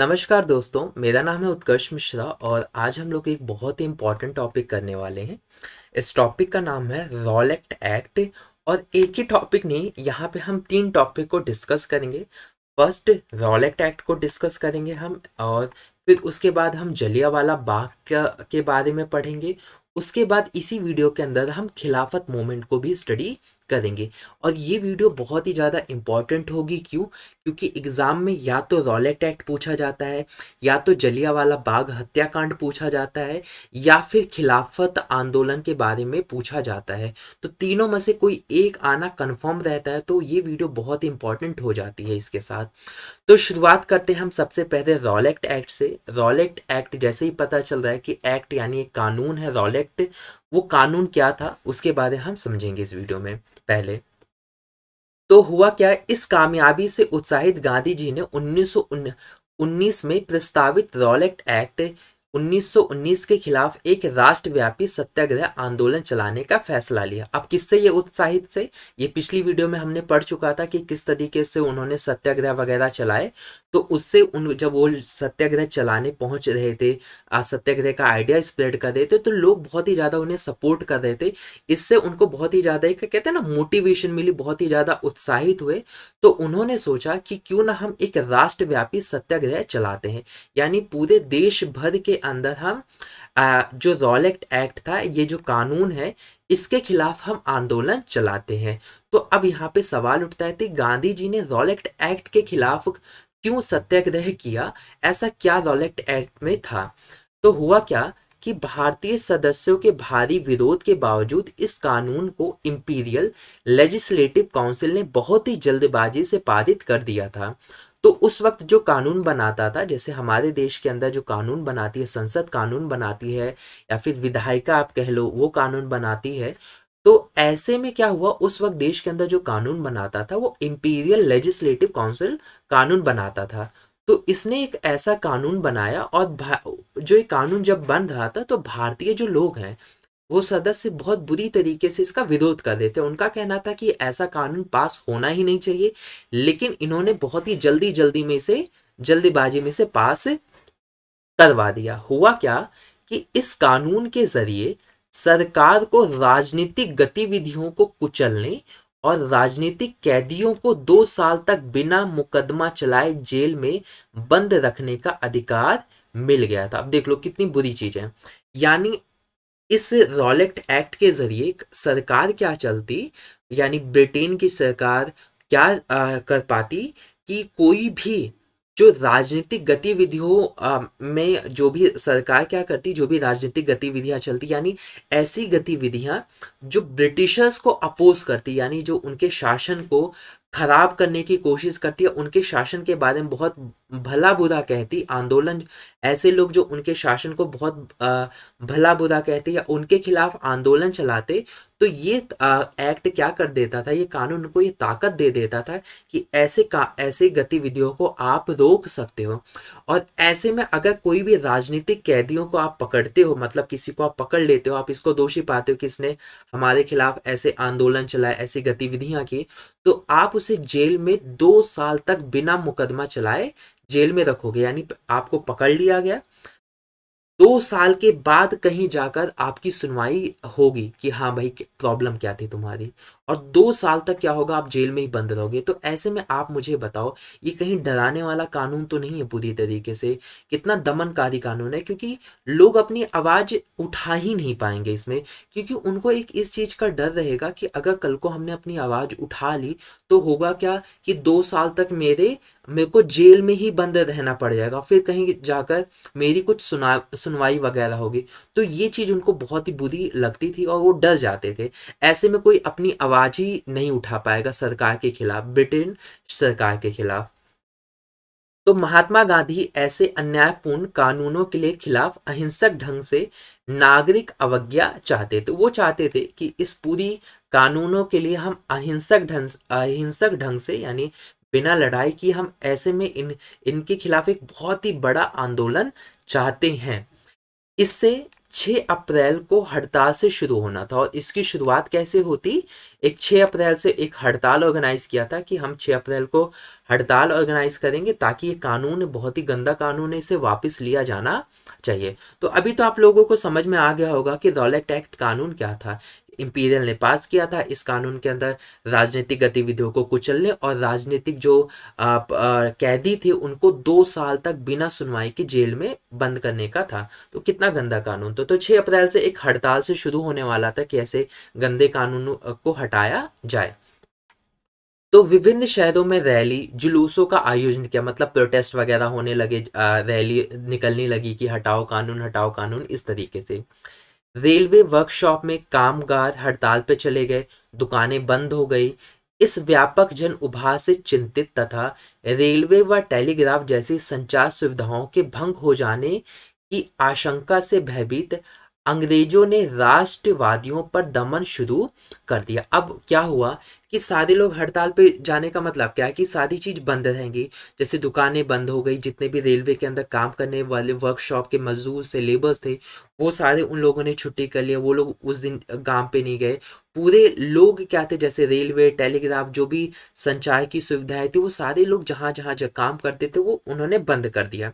नमस्कार दोस्तों मेरा नाम है उत्कर्ष मिश्रा और आज हम लोग एक बहुत ही इम्पॉर्टेंट टॉपिक करने वाले हैं इस टॉपिक का नाम है रॉलेक्ट एक्ट और एक ही टॉपिक नहीं यहाँ पे हम तीन टॉपिक को डिस्कस करेंगे फर्स्ट रॉलेक्ट एक्ट को डिस्कस करेंगे हम और फिर उसके बाद हम जलिया वाला बाग के बारे में पढ़ेंगे उसके बाद इसी वीडियो के अंदर हम खिलाफत मोमेंट को भी स्टडी करेंगे और ये वीडियो बहुत ही ज़्यादा इंपॉर्टेंट होगी क्यों क्योंकि एग्ज़ाम में या तो रॉलेट एक्ट पूछा जाता है या तो जलियावाला बाग हत्याकांड पूछा जाता है या फिर खिलाफत आंदोलन के बारे में पूछा जाता है तो तीनों में से कोई एक आना कन्फर्म रहता है तो ये वीडियो बहुत इंपॉर्टेंट हो जाती है इसके साथ तो शुरुआत करते हैं हम सबसे पहले रॉलेक्ट एक्ट से रॉलेक्ट एक्ट जैसे ही पता चल रहा है कि एक्ट यानी एक कानून है रॉलेक्ट वो कानून क्या था उसके बारे में हम समझेंगे इस वीडियो में पहले तो हुआ क्या इस कामयाबी से उत्साहित गांधी जी ने उन्नीस 19 में प्रस्तावित रॉलेक्ट एक्ट 1919 के खिलाफ एक राष्ट्रव्यापी सत्याग्रह आंदोलन चलाने का फैसला लिया अब किससे ये उत्साहित से ये पिछली वीडियो में हमने पढ़ चुका था कि किस तरीके से उन्होंने सत्याग्रह वगैरह चलाए तो उससे उन जब वो सत्याग्रह चलाने पहुंच रहे थे सत्याग्रह का आइडिया स्प्रेड कर रहे थे तो लोग बहुत ही ज़्यादा उन्हें सपोर्ट कर रहे थे इससे उनको बहुत ही ज़्यादा एक कहते हैं ना मोटिवेशन मिली बहुत ही ज़्यादा उत्साहित हुए तो उन्होंने सोचा कि क्यों ना हम एक राष्ट्रव्यापी सत्याग्रह चलाते हैं यानी पूरे देश भर के अंदर हम जो रॉलेक्ट एक्ट था ये जो कानून है इसके खिलाफ हम आंदोलन चलाते हैं तो अब यहाँ पे सवाल उठता है कि गांधी जी ने रॉलेक्ट एक्ट के खिलाफ क्यों सत्याग्रह किया ऐसा क्या रॉलेक्ट एक्ट में था तो हुआ क्या कि भारतीय सदस्यों के भारी विरोध के बावजूद इस कानून को इंपीरियल लेजिस्लेटिव काउंसिल ने बहुत ही जल्दबाजी से पारित कर दिया था तो उस वक्त जो कानून बनाता था जैसे हमारे देश के अंदर जो कानून बनाती है संसद कानून बनाती है या फिर विधायिका आप कह लो वो कानून बनाती है तो ऐसे में क्या हुआ उस वक्त देश के अंदर जो कानून बनाता था वो इम्पीरियल लेजिस्लेटिव काउंसिल कानून बनाता था तो इसने एक ऐसा कानून बनाया और जो ये कानून जब बन रहा था तो भारतीय जो लोग हैं वो सदस्य बहुत बुरी तरीके से इसका विरोध कर देते उनका कहना था कि ऐसा कानून पास होना ही नहीं चाहिए लेकिन इन्होंने बहुत ही जल्दी जल्दी में इसे जल्दीबाजी में से पास करवा दिया हुआ क्या कि इस कानून के जरिए सरकार को राजनीतिक गतिविधियों को कुचलने और राजनीतिक कैदियों को दो साल तक बिना मुकदमा चलाए जेल में बंद रखने का अधिकार मिल गया था अब देख लो कितनी बुरी चीज है यानी इस रॉलेक्ट एक्ट के जरिए सरकार क्या चलती यानी ब्रिटेन की सरकार क्या आ, कर पाती कि कोई भी जो राजनीतिक गतिविधियों में जो भी सरकार क्या करती जो भी राजनीतिक गतिविधियां चलती यानी ऐसी गतिविधियां जो ब्रिटिशर्स को अपोज करती यानी जो उनके शासन को खराब करने की कोशिश करती है उनके शासन के बारे में बहुत भला बुरा कहती आंदोलन ऐसे लोग जो उनके शासन को बहुत भला बुरा कहते या उनके खिलाफ आंदोलन चलाते तो ये एक्ट क्या कर देता था ये कानून को ये ताकत दे देता था कि ऐसे का ऐसे गतिविधियों को आप रोक सकते हो और ऐसे में अगर कोई भी राजनीतिक कैदियों को आप पकड़ते हो मतलब किसी को आप पकड़ लेते हो आप इसको दोषी पाते हो कि इसने हमारे खिलाफ ऐसे आंदोलन चलाए ऐसी गतिविधियां की तो आप उसे जेल में दो साल तक बिना मुकदमा चलाए जेल में रखोगे यानी आपको पकड़ लिया गया दो साल के बाद कहीं जाकर आपकी सुनवाई होगी कि हाँ भाई प्रॉब्लम क्या थी तुम्हारी और दो साल तक क्या होगा आप जेल में ही बंद रहोगे तो ऐसे में आप मुझे बताओ ये कहीं डराने वाला कानून तो नहीं है पूरी तरीके से कितना दमनकारी कानून है क्योंकि लोग अपनी आवाज़ उठा ही नहीं पाएंगे इसमें क्योंकि उनको एक इस चीज़ का डर रहेगा कि अगर कल को हमने अपनी आवाज़ उठा ली तो होगा क्या कि दो साल तक मेरे मेरे को जेल में ही बंद रहना पड़ जाएगा फिर कहीं जाकर मेरी कुछ सुना सुनवाई वगैरह होगी तो ये चीज़ उनको बहुत ही बुरी लगती थी और वो डर जाते थे ऐसे में कोई अपनी आवाज़ बाजी नहीं उठा पाएगा सरकार के खिलाफ ब्रिटेन सरकार के खिलाफ तो महात्मा गांधी ऐसे अन्यायपूर्ण कानूनों के लिए खिलाफ अहिंसक ढंग से नागरिक अवज्ञा चाहते थे वो चाहते थे कि इस पूरी कानूनों के लिए हम अहिंसक ढंग अहिंसक ढंग से यानी बिना लड़ाई की हम ऐसे में इन इनके खिलाफ एक बहुत ही बड़ा आंदोलन चाहते हैं इससे 6 अप्रैल को हड़ताल से शुरू होना था और इसकी शुरुआत कैसे होती एक 6 अप्रैल से एक हड़ताल ऑर्गेनाइज किया था कि हम 6 अप्रैल को हड़ताल ऑर्गेनाइज करेंगे ताकि ये कानून बहुत ही गंदा कानून है इसे वापस लिया जाना चाहिए तो अभी तो आप लोगों को समझ में आ गया होगा कि रॉलेट एक्ट कानून क्या था इम्पीरियल ने पास किया था इस कानून के अंदर राजनीतिक गतिविधियों को कुचलने और राजनीतिक जो आ, कैदी थे उनको दो साल तक बिना सुनवाई के जेल में बंद करने का था तो कितना गंदा कानून तो, तो 6 अप्रैल से एक हड़ताल से शुरू होने वाला था कि ऐसे गंदे कानून को हटाया जाए तो विभिन्न शहरों में रैली जुलूसों का आयोजन किया मतलब प्रोटेस्ट वगैरह होने लगे रैली निकलने लगी कि हटाओ कानून हटाओ कानून इस तरीके से रेलवे वर्कशॉप में कामगार हड़ताल पर चले गए दुकानें बंद हो गई इस व्यापक जन उभार से चिंतित तथा रेलवे व टेलीग्राफ जैसी संचार सुविधाओं के भंग हो जाने की आशंका से भयभीत अंग्रेजों ने राष्ट्रवादियों पर दमन शुरू कर दिया अब क्या हुआ कि सारे लोग हड़ताल पे जाने का मतलब क्या है कि सारी चीज़ बंद रहेंगी जैसे दुकानें बंद हो गई जितने भी रेलवे के अंदर काम करने वाले वर्कशॉप के मजदूर थे लेबर्स थे वो सारे उन लोगों ने छुट्टी कर लिया वो लोग उस दिन काम पे नहीं गए पूरे लोग क्या थे जैसे रेलवे टेलीग्राफ जो भी संचार की सुविधाएं थी वो सारे लोग जहाँ जहाँ जहाँ काम करते थे वो उन्होंने बंद कर दिया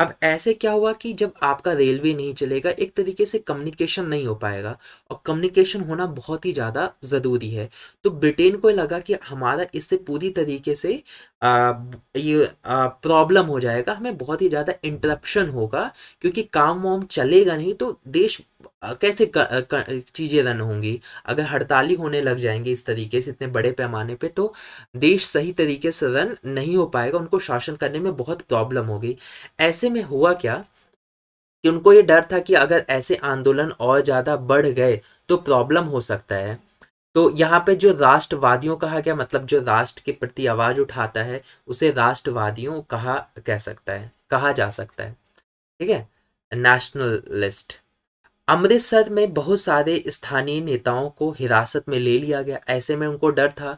अब ऐसे क्या हुआ कि जब आपका रेलवे नहीं चलेगा एक तरीके से कम्युनिकेशन नहीं हो पाएगा और कम्युनिकेशन होना बहुत ही ज़्यादा ज़रूरी है तो ब्रिटेन को लगा कि हमारा इससे पूरी तरीके से ये प्रॉब्लम हो जाएगा हमें बहुत ही ज़्यादा इंटरप्शन होगा क्योंकि काम वाम चलेगा नहीं तो देश कैसे चीज़ें रन होंगी अगर हड़ताली होने लग जाएंगे इस तरीके से इतने बड़े पैमाने पे तो देश सही तरीके से रन नहीं हो पाएगा उनको शासन करने में बहुत प्रॉब्लम होगी ऐसे में हुआ क्या कि उनको ये डर था कि अगर ऐसे आंदोलन और ज़्यादा बढ़ गए तो प्रॉब्लम हो सकता है तो यहाँ पे जो राष्ट्रवादियों कहा गया मतलब जो राष्ट्र के प्रति आवाज उठाता है उसे राष्ट्रवादियों कहा कह सकता है कहा जा सकता है ठीक है नेशनलिस्ट अमृतसर में बहुत सारे स्थानीय नेताओं को हिरासत में ले लिया गया ऐसे में उनको डर था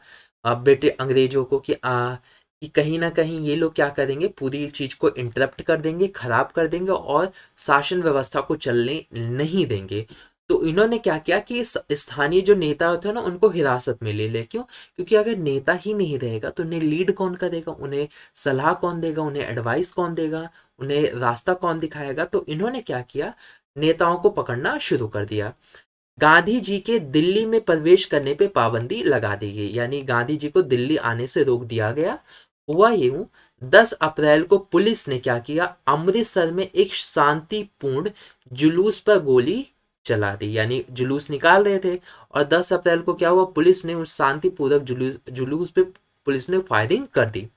ब्रिटिश अंग्रेजों को कि आ, कि कहीं ना कहीं ये लोग क्या करेंगे पूरी चीज़ को इंटरप्ट कर देंगे ख़राब कर देंगे और शासन व्यवस्था को चलने नहीं देंगे तो इन्होंने क्या किया कि स्थानीय जो नेता होते हैं ना उनको हिरासत में ले लिया क्यों क्योंकि अगर नेता ही नहीं रहेगा तो उन्हें लीड कौन करेगा उन्हें सलाह कौन देगा उन्हें एडवाइस कौन देगा उन्हें रास्ता कौन दिखाएगा तो इन्होंने क्या किया नेताओं को पकड़ना शुरू कर दिया गांधी जी के दिल्ली में प्रवेश करने पर पाबंदी लगा दी गई यानी गांधी जी को दिल्ली आने से रोक दिया गया हुआ हूँ दस अप्रैल को पुलिस ने क्या किया अमृतसर में एक शांतिपूर्ण जुलूस पर गोली चला दी यानी जुलूस निकाल रहे थे और 10 अप्रैल को क्या हुआ पुलिस ने उस शांतिपूर्वक जुलूस जुलूस पे पुलिस ने फायरिंग कर दी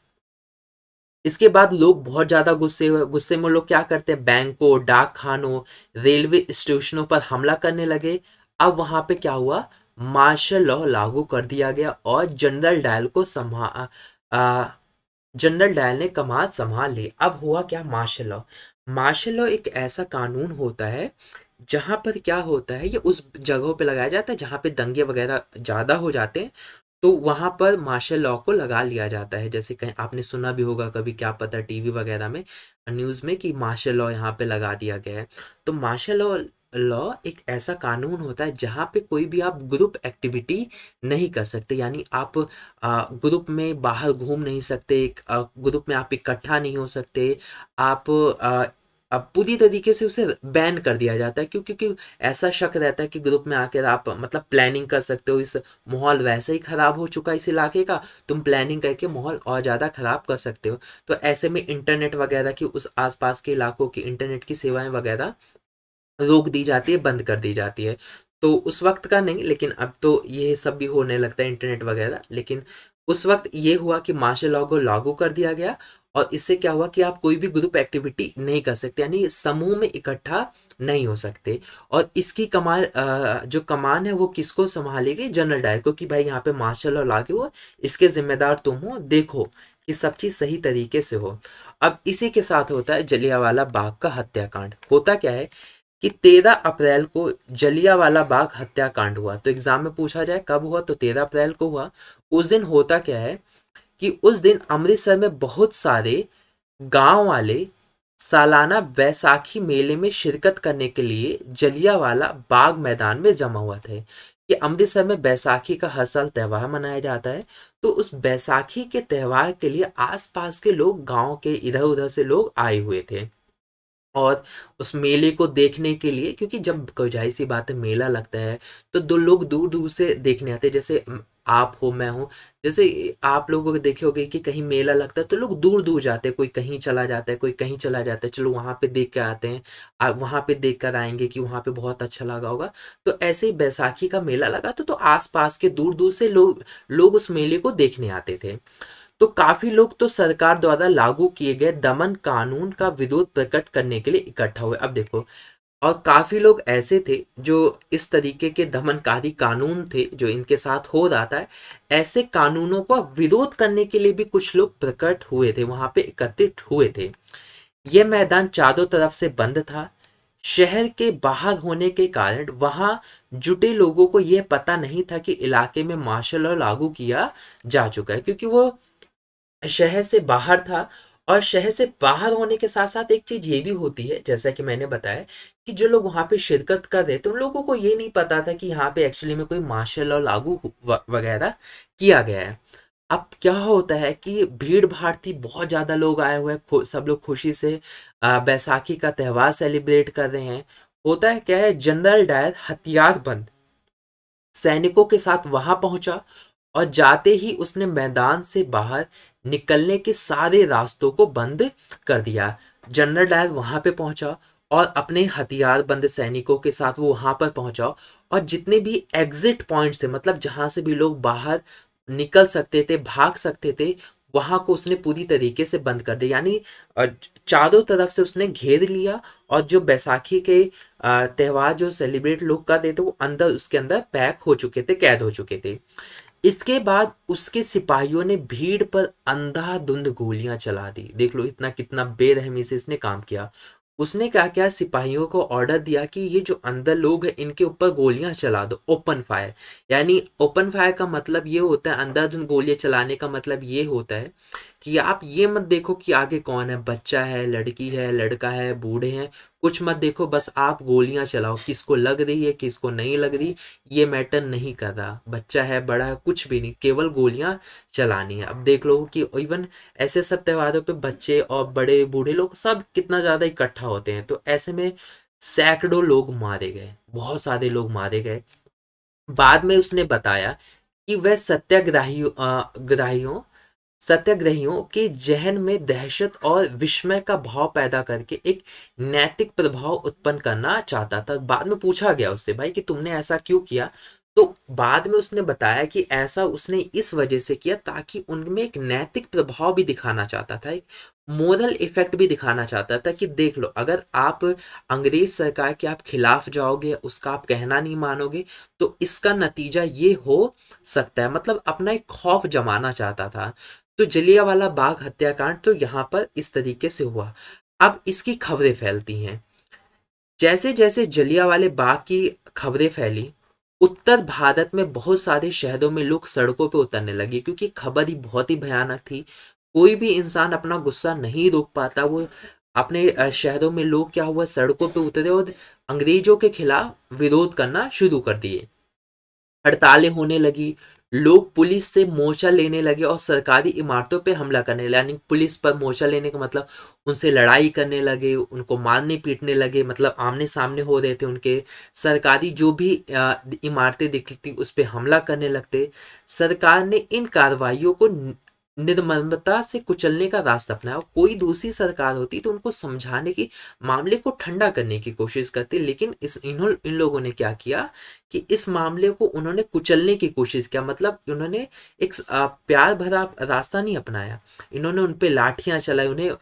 इसके बाद लोग बहुत ज़्यादा गुस्से गुस्से में लोग क्या करते हैं बैंकों डाक खानों रेलवे स्टेशनों पर हमला करने लगे अब वहां पे क्या हुआ मार्शल लॉ लागू कर दिया गया और जनरल डायल को संभा जनरल डायल ने कमाल संभाल ली अब हुआ क्या मार्शल लॉ मार्शल लॉ एक ऐसा कानून होता है जहाँ पर क्या होता है ये उस जगहों पे लगाया जाता है जहाँ पे दंगे वगैरह ज़्यादा हो जाते हैं तो वहाँ पर मार्शल लॉ को लगा लिया जाता है जैसे कहीं आपने सुना भी होगा कभी क्या पता टीवी वगैरह में न्यूज़ में कि मार्शल लॉ यहाँ पे लगा दिया गया है तो मार्शल लॉ लॉ एक ऐसा कानून होता है जहाँ पे कोई भी आप ग्रुप एक्टिविटी नहीं कर सकते यानी आप ग्रुप में बाहर घूम नहीं सकते ग्रुप में आप इकट्ठा नहीं हो सकते आप आ, अब पूरी तरीके से उसे बैन कर दिया जाता है क्यों क्योंकि ऐसा शक रहता है कि ग्रुप में आकर आप मतलब प्लानिंग कर सकते हो इस माहौल वैसे ही ख़राब हो चुका है इस इलाके का तुम प्लानिंग करके माहौल और ज़्यादा ख़राब कर सकते हो तो ऐसे में इंटरनेट वगैरह की उस आसपास के इलाकों की इंटरनेट की सेवाएं वगैरह रोक दी जाती है बंद कर दी जाती है तो उस वक्त का नहीं लेकिन अब तो ये सब भी होने लगता है इंटरनेट वगैरह लेकिन उस वक्त ये हुआ कि मार्शल लॉ को लागू कर दिया गया और इससे क्या हुआ कि आप कोई भी ग्रुप एक्टिविटी नहीं कर सकते यानी समूह में इकट्ठा नहीं हो सकते और इसकी कमाल जो कमान है वो किसको संभालेगी जनरल डायर को कि भाई यहाँ पे मार्शल और लागे हो इसके जिम्मेदार तुम हो देखो कि सब चीज़ सही तरीके से हो अब इसी के साथ होता है जलियावाला बाग का हत्याकांड होता क्या है कि तेरह अप्रैल को जलियावाला बाग हत्याकांड हुआ तो एग्जाम में पूछा जाए कब हुआ तो तेरह अप्रैल को हुआ उस दिन होता क्या है कि उस दिन अमृतसर में बहुत सारे गांव वाले सालाना बैसाखी मेले में शिरकत करने के लिए जलियावाला बाग मैदान में जमा हुआ थे कि अमृतसर में बैसाखी का हर साल त्यौहार मनाया जाता है तो उस बैसाखी के त्यौहार के लिए आसपास के लोग गांव के इधर उधर से लोग आए हुए थे और उस मेले को देखने के लिए क्योंकि जब कोई जाहिर सी बात है मेला लगता है तो दो लोग दूर दूर से देखने आते हैं जैसे आप हो मैं हूँ जैसे आप लोगों को देखे होगे कि कहीं मेला लगता है तो लोग दूर दूर जाते हैं कोई कहीं चला जाता है कोई कहीं चला जाता है चलो वहाँ पे देख के आते हैं वहाँ पे देख कर आएंगे कि वहाँ पे बहुत अच्छा लगा होगा तो ऐसे ही बैसाखी का मेला लगा तो, तो पास के दूर दूर से लोग लोग उस मेले को देखने आते थे तो काफी लोग तो सरकार द्वारा लागू किए गए दमन कानून का विरोध प्रकट करने के लिए इकट्ठा हुए अब देखो और काफ़ी लोग ऐसे थे जो इस तरीके के दमनकारी कानून थे जो इनके साथ हो रहा था ऐसे कानूनों का विरोध करने के लिए भी कुछ लोग प्रकट हुए थे वहाँ पे एकत्रित हुए थे ये मैदान चारों तरफ से बंद था शहर के बाहर होने के कारण वहाँ जुटे लोगों को यह पता नहीं था कि इलाके में मार्शल लॉ लागू किया जा चुका है क्योंकि वो शहर से बाहर था और शहर से बाहर होने के साथ साथ एक चीज़ ये भी होती है जैसा कि मैंने बताया कि जो लोग वहाँ पे शिरकत कर रहे थे उन लोगों को ये नहीं पता था कि यहाँ पे एक्चुअली में कोई मार्शल लॉ लागू वगैरह किया गया है अब क्या होता है कि भीड़ भाड़ थी बहुत ज़्यादा लोग आए हुए हैं सब लोग खुशी से बैसाखी का त्यौहार सेलिब्रेट कर रहे हैं होता है क्या है जनरल डायर हथियार बंद सैनिकों के साथ वहां पहुंचा और जाते ही उसने मैदान से बाहर निकलने के सारे रास्तों को बंद कर दिया जनरल डायर वहां पे पहुंचा और अपने हथियार बंद सैनिकों के साथ वो वहां पर पहुंचा और जितने भी एग्जिट पॉइंट्स थे मतलब जहां से भी लोग बाहर निकल सकते थे भाग सकते थे वहां को उसने पूरी तरीके से बंद कर दिया यानी चारों तरफ से उसने घेर लिया और जो बैसाखी के त्यौहार जो सेलिब्रेट लोग कर थे वो अंदर उसके अंदर पैक हो चुके थे कैद हो चुके थे इसके बाद उसके सिपाहियों ने भीड़ पर अंधाधुंध गोलियां चला दी देख लो इतना कितना बेरहमी से इसने काम किया उसने क्या क्या सिपाहियों को ऑर्डर दिया कि ये जो अंदर लोग हैं इनके ऊपर गोलियां चला दो ओपन फायर यानी ओपन फायर का मतलब ये होता है अंधाधुंध गोलियां चलाने का मतलब ये होता है कि आप ये मत देखो कि आगे कौन है बच्चा है लड़की है लड़का है बूढ़े हैं कुछ मत देखो बस आप गोलियां चलाओ किसको लग रही है किसको नहीं लग रही ये मैटर नहीं कर रहा बच्चा है बड़ा है कुछ भी नहीं केवल गोलियां चलानी है अब देख लो कि इवन ऐसे सब त्योहारों पे बच्चे और बड़े बूढ़े लोग सब कितना ज़्यादा इकट्ठा होते हैं तो ऐसे में सैकड़ों लोग मारे गए बहुत सारे लोग मारे गए बाद में उसने बताया कि वह सत्याग्राही ग्राहियों सत्याग्रहियों के जहन में दहशत और विस्मय का भाव पैदा करके एक नैतिक प्रभाव उत्पन्न करना चाहता था बाद में पूछा गया उससे भाई कि तुमने ऐसा क्यों किया तो बाद में उसने बताया कि ऐसा उसने इस वजह से किया ताकि उनमें एक नैतिक प्रभाव भी दिखाना चाहता था एक मोरल इफेक्ट भी दिखाना चाहता था कि देख लो अगर आप अंग्रेज सरकार के आप खिलाफ जाओगे उसका आप कहना नहीं मानोगे तो इसका नतीजा ये हो सकता है मतलब अपना एक खौफ जमाना चाहता था तो जलियावाला बाग हत्याकांड तो यहाँ पर इस तरीके से हुआ अब इसकी खबरें फैलती हैं जैसे जैसे जलियावाले बाग की खबरें फैली उत्तर भारत में बहुत सारे शहरों में लोग सड़कों पर उतरने लगे क्योंकि खबर ही बहुत ही भयानक थी कोई भी इंसान अपना गुस्सा नहीं रोक पाता वो अपने शहरों में लोग क्या हुआ सड़कों पर उतरे और अंग्रेजों के खिलाफ विरोध करना शुरू कर दिए हड़तालें होने लगी लोग पुलिस से मोर्चा लेने लगे और सरकारी इमारतों पे हमला करने लगे यानी पुलिस पर मोर्चा लेने का मतलब उनसे लड़ाई करने लगे उनको मारने पीटने लगे मतलब आमने सामने हो रहे थे उनके सरकारी जो भी इमारतें दिखती उस पर हमला करने लगते सरकार ने इन कार्रवाइयों को निर्मता से कुचलने का रास्ता अपनाया कोई दूसरी सरकार होती तो उनको समझाने की मामले को ठंडा करने की कोशिश करती लेकिन इस इन्हों इन लोगों ने क्या किया कि इस मामले को उन्होंने कुचलने की कोशिश किया मतलब उन्होंने एक प्यार भरा रास्ता नहीं अपनाया इन्होंने उन पर लाठियाँ चलाई उन्हें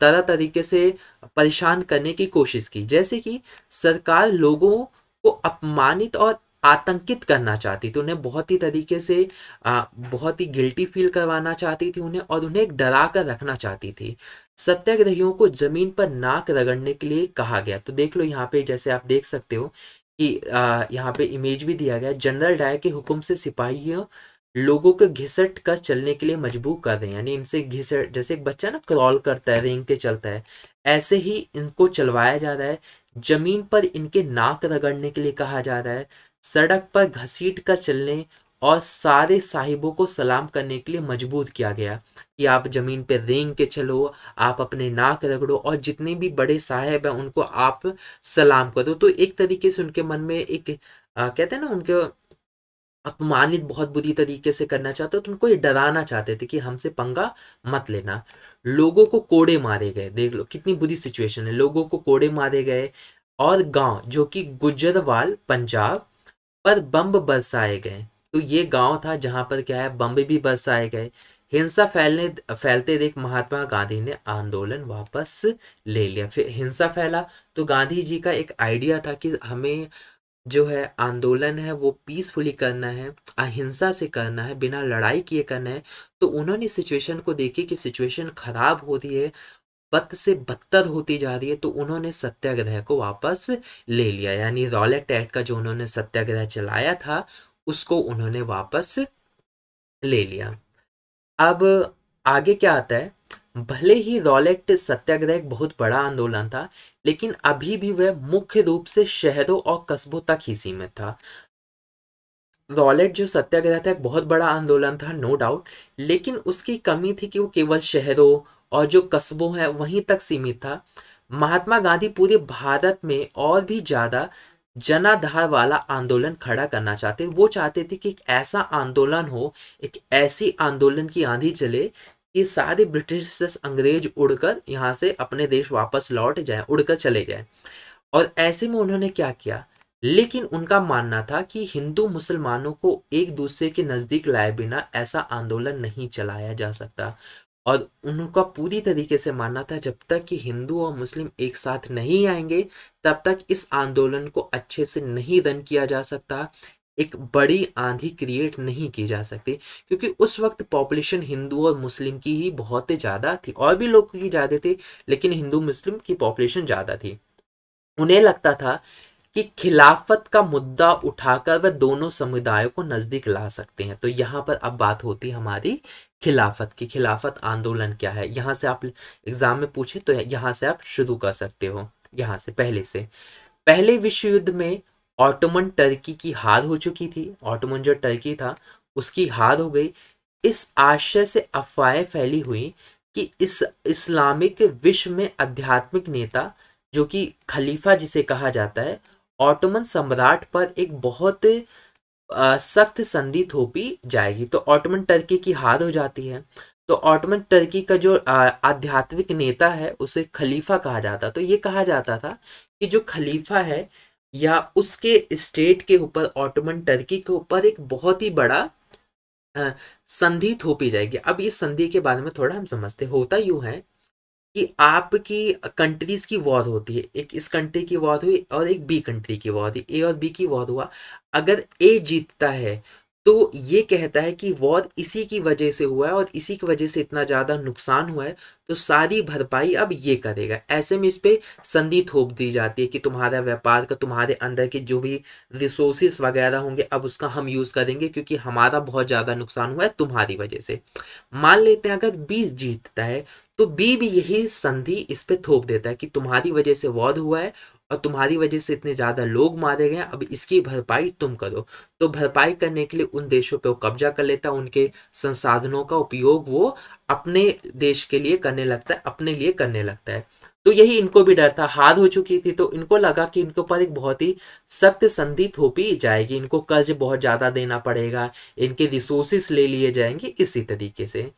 तरह तरीके से परेशान करने की कोशिश की जैसे कि सरकार लोगों को अपमानित और आतंकित करना चाहती थी उन्हें बहुत ही तरीके से आ, बहुत ही गिल्टी फील करवाना चाहती थी उन्हें और उन्हें एक डरा कर रखना चाहती थी सत्याग्रहियों को जमीन पर नाक रगड़ने के लिए कहा गया तो देख लो यहाँ पे जैसे आप देख सकते हो कि आ, यहाँ पे इमेज भी दिया गया जनरल डायर के हुक्म से सिपाहियों लोगों को घिसट कर चलने के लिए मजबूर कर रहे हैं यानी इनसे घिसट जैसे एक बच्चा ना क्रॉल करता है रेंग के चलता है ऐसे ही इनको चलवाया जा रहा है जमीन पर इनके नाक रगड़ने के लिए कहा जा रहा है सड़क पर घसीट कर चलने और सारे साहिबों को सलाम करने के लिए मजबूर किया गया कि आप ज़मीन पर रेंग के चलो आप अपने नाक रगड़ो और जितने भी बड़े साहेब हैं उनको आप सलाम करो तो एक तरीके से उनके मन में एक आ, कहते हैं ना उनके अपमानित बहुत बुरी तरीके से करना चाहते हो तो उनको ये डराना चाहते थे कि हमसे पंगा मत लेना लोगों को कोड़े मारे गए देख लो कितनी बुरी सिचुएशन है लोगों को कोड़े मारे गए और गांव जो कि गुजरवाल पंजाब पर बम बरसाए गए तो ये गांव था जहां पर क्या है बम भी बरसाए गए हिंसा फैलने फैलते देख महात्मा गांधी ने आंदोलन वापस ले लिया फिर हिंसा फैला तो गांधी जी का एक आइडिया था कि हमें जो है आंदोलन है वो पीसफुली करना है अहिंसा से करना है बिना लड़ाई किए करना है तो उन्होंने सिचुएशन को देखी कि सिचुएशन ख़राब हो रही है बद से बदतर होती जा रही है तो उन्होंने सत्याग्रह को वापस ले लिया यानी रॉलेट एक्ट का जो उन्होंने सत्याग्रह चलाया था उसको उन्होंने वापस ले लिया अब आगे क्या आता है भले ही रॉलेट सत्याग्रह एक बहुत बड़ा आंदोलन था लेकिन अभी भी वह मुख्य रूप से शहरों और कस्बों तक ही सीमित था रॉलेट जो सत्याग्रह था एक बहुत बड़ा आंदोलन था नो डाउट लेकिन उसकी कमी थी कि वो केवल शहरों और जो कस्बों हैं वहीं तक सीमित था महात्मा गांधी पूरे भारत में और भी ज़्यादा जनाधार वाला आंदोलन खड़ा करना चाहते वो चाहते थे कि एक ऐसा आंदोलन हो एक ऐसी आंदोलन की आंधी चले कि सारे ब्रिटिश अंग्रेज उड़कर यहाँ से अपने देश वापस लौट जाए उड़कर चले गए और ऐसे में उन्होंने क्या किया लेकिन उनका मानना था कि हिंदू मुसलमानों को एक दूसरे के नज़दीक लाए बिना ऐसा आंदोलन नहीं चलाया जा सकता और उनका पूरी तरीके से मानना था जब तक कि हिंदू और मुस्लिम एक साथ नहीं आएंगे तब तक इस आंदोलन को अच्छे से नहीं रन किया जा सकता एक बड़ी आंधी क्रिएट नहीं की जा सकती क्योंकि उस वक्त पॉपुलेशन हिंदू और मुस्लिम की ही बहुत ज़्यादा थी और भी लोगों की ज़्यादा थी लेकिन हिंदू मुस्लिम की पॉपुलेशन ज़्यादा थी उन्हें लगता था कि खिलाफत का मुद्दा उठाकर वह दोनों समुदायों को नज़दीक ला सकते हैं तो यहाँ पर अब बात होती है हमारी खिलाफत की खिलाफत आंदोलन क्या है यहाँ से आप एग्ज़ाम में पूछे तो यहाँ से आप शुरू कर सकते हो यहाँ से पहले से पहले विश्व युद्ध में ऑटोमन टर्की की हार हो चुकी थी ऑटोमन जो टर्की था उसकी हार हो गई इस आशय से अफवाहें फैली हुई कि इस इस्लामिक विश्व में आध्यात्मिक नेता जो कि खलीफा जिसे कहा जाता है ऑटोमन सम्राट पर एक बहुत सख्त संधि थोपी जाएगी तो ऑटोमन टर्की की हार हो जाती है तो ऑटोमन टर्की का जो आध्यात्मिक नेता है उसे खलीफा कहा जाता तो ये कहा जाता था कि जो खलीफा है या उसके स्टेट के ऊपर ऑटोमन टर्की के ऊपर एक बहुत ही बड़ा संधि थोपी जाएगी अब इस संधि के बारे में थोड़ा हम समझते होता यूँ है कि आपकी कंट्रीज की वॉर होती है एक इस कंट्री की वॉर हुई और एक बी कंट्री की वॉर हुई ए और बी की वॉर हुआ अगर ए जीतता है तो ये कहता है कि वॉर इसी की वजह से हुआ है और इसी की वजह से इतना ज़्यादा नुकसान हुआ है तो सारी भरपाई अब ये करेगा ऐसे में इस पर संधि थोप दी जाती है कि तुम्हारा व्यापार का तुम्हारे अंदर के जो भी रिसोर्सेस वगैरह होंगे अब उसका हम यूज़ करेंगे क्योंकि हमारा बहुत ज़्यादा नुकसान हुआ है तुम्हारी वजह से मान लेते हैं अगर बीस जीतता है तो बी भी यही संधि इस पे थोप देता है कि तुम्हारी वजह से वध हुआ है और तुम्हारी वजह से इतने ज़्यादा लोग मारे गए अब इसकी भरपाई तुम करो तो भरपाई करने के लिए उन देशों पे वो कब्जा कर लेता है उनके संसाधनों का उपयोग वो अपने देश के लिए करने लगता है अपने लिए करने लगता है तो यही इनको भी डर था हाथ हो चुकी थी तो इनको लगा कि इनके ऊपर एक बहुत ही सख्त संधि थोपी जाएगी इनको कर्ज बहुत ज़्यादा देना पड़ेगा इनके रिसोर्सिस ले लिए जाएंगे इसी तरीके से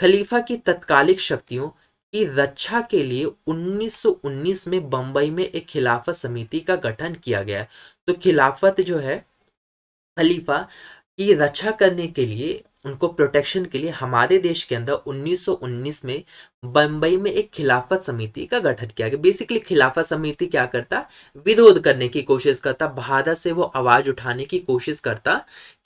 खलीफा की तत्कालिक शक्तियों की रक्षा के लिए 1919 में बंबई में एक खिलाफत समिति का गठन किया गया तो खिलाफत जो है खलीफा की रक्षा करने के लिए उनको प्रोटेक्शन के लिए हमारे देश के अंदर 1919 में बंबई में एक खिलाफत समिति का गठन किया गया बेसिकली खिलाफत समिति क्या करता विरोध करने की कोशिश करता भारत से वो आवाज उठाने की कोशिश करता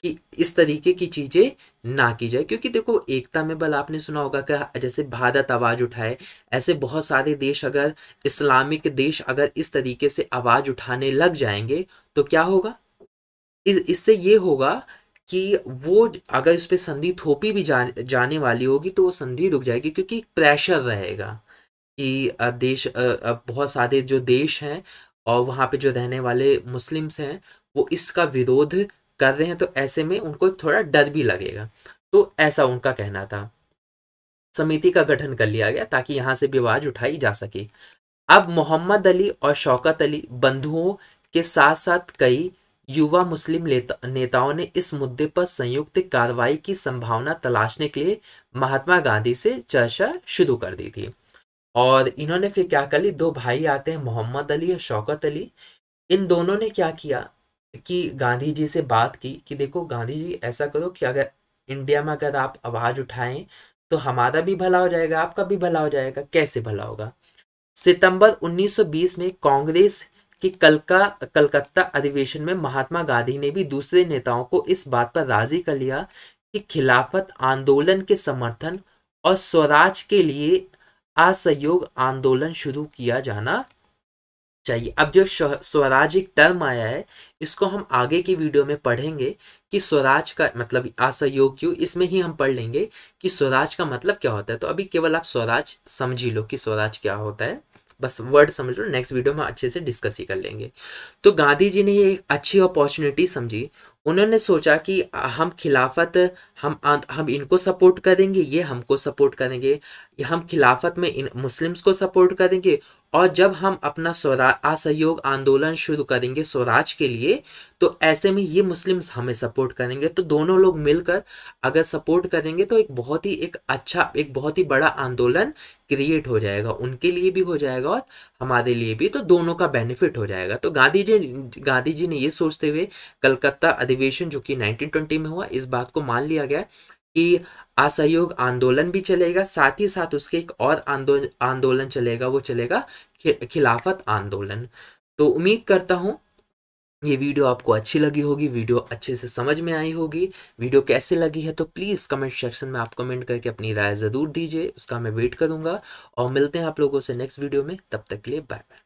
कि इस तरीके की चीजें ना की जाए क्योंकि देखो एकता में बल आपने सुना होगा कि जैसे भारत आवाज उठाए ऐसे बहुत सारे देश अगर इस्लामिक देश अगर इस तरीके से आवाज उठाने लग जाएंगे तो क्या होगा इससे ये होगा कि वो अगर उस पर संधि थोपी भी जा, जाने वाली होगी तो वो संधि रुक जाएगी क्योंकि प्रेशर रहेगा कि देश अब बहुत सारे जो देश हैं और वहाँ पे जो रहने वाले मुस्लिम्स हैं वो इसका विरोध कर रहे हैं तो ऐसे में उनको थोड़ा डर भी लगेगा तो ऐसा उनका कहना था समिति का गठन कर लिया गया ताकि यहाँ से भी आवाज उठाई जा सके अब मोहम्मद अली और शौकत अली बंधुओं के साथ साथ कई युवा मुस्लिम नेताओं ने इस मुद्दे पर संयुक्त कार्रवाई की संभावना तलाशने के लिए महात्मा गांधी से चर्चा शुरू कर दी थी और इन्होंने फिर क्या कर ली दो भाई आते हैं मोहम्मद अली और शौकत अली इन दोनों ने क्या किया कि गांधी जी से बात की कि देखो गांधी जी ऐसा करो कि अगर इंडिया में अगर आप आवाज़ उठाएं तो हमारा भी भला हो जाएगा आपका भी भला हो जाएगा कैसे भला होगा सितंबर 1920 में कांग्रेस कि कल का कलकत्ता अधिवेशन में महात्मा गांधी ने भी दूसरे नेताओं को इस बात पर राजी कर लिया कि खिलाफत आंदोलन के समर्थन और स्वराज के लिए असहयोग आंदोलन शुरू किया जाना चाहिए अब जो स्वराज एक टर्म आया है इसको हम आगे की वीडियो में पढ़ेंगे कि स्वराज का मतलब असहयोग क्यों इसमें ही हम पढ़ लेंगे कि स्वराज का मतलब क्या होता है तो अभी केवल आप स्वराज समझी लो कि स्वराज क्या होता है बस वर्ड समझ लो नेक्स्ट वीडियो में अच्छे से डिस्कस ही कर लेंगे तो गांधी जी ने ये एक अच्छी अपॉर्चुनिटी समझी उन्होंने सोचा कि हम खिलाफत हम हम इनको सपोर्ट करेंगे ये हमको सपोर्ट करेंगे हम खिलाफत में इन मुस्लिम्स को सपोर्ट करेंगे और जब हम अपना स्वराज असहयोग आंदोलन शुरू करेंगे स्वराज के लिए तो ऐसे में ये मुस्लिम्स हमें सपोर्ट करेंगे तो दोनों लोग मिलकर अगर सपोर्ट करेंगे तो एक बहुत ही एक अच्छा एक बहुत ही बड़ा आंदोलन क्रिएट हो जाएगा उनके लिए भी हो जाएगा और हमारे लिए भी तो दोनों का बेनिफिट हो जाएगा तो गांधी जी गांधी जी ने ये सोचते हुए कलकत्ता अधिवेशन जो कि 1920 में हुआ इस बात को मान लिया गया कि असहयोग आंदोलन भी चलेगा साथ ही साथ उसके एक और आंदोलन आंदोलन चलेगा वो चलेगा खिलाफत आंदोलन तो उम्मीद करता हूँ ये वीडियो आपको अच्छी लगी होगी वीडियो अच्छे से समझ में आई होगी वीडियो कैसे लगी है तो प्लीज़ कमेंट सेक्शन में आप कमेंट करके अपनी राय ज़रूर दीजिए उसका मैं वेट करूँगा और मिलते हैं आप लोगों से नेक्स्ट वीडियो में तब तक के लिए बाय बाय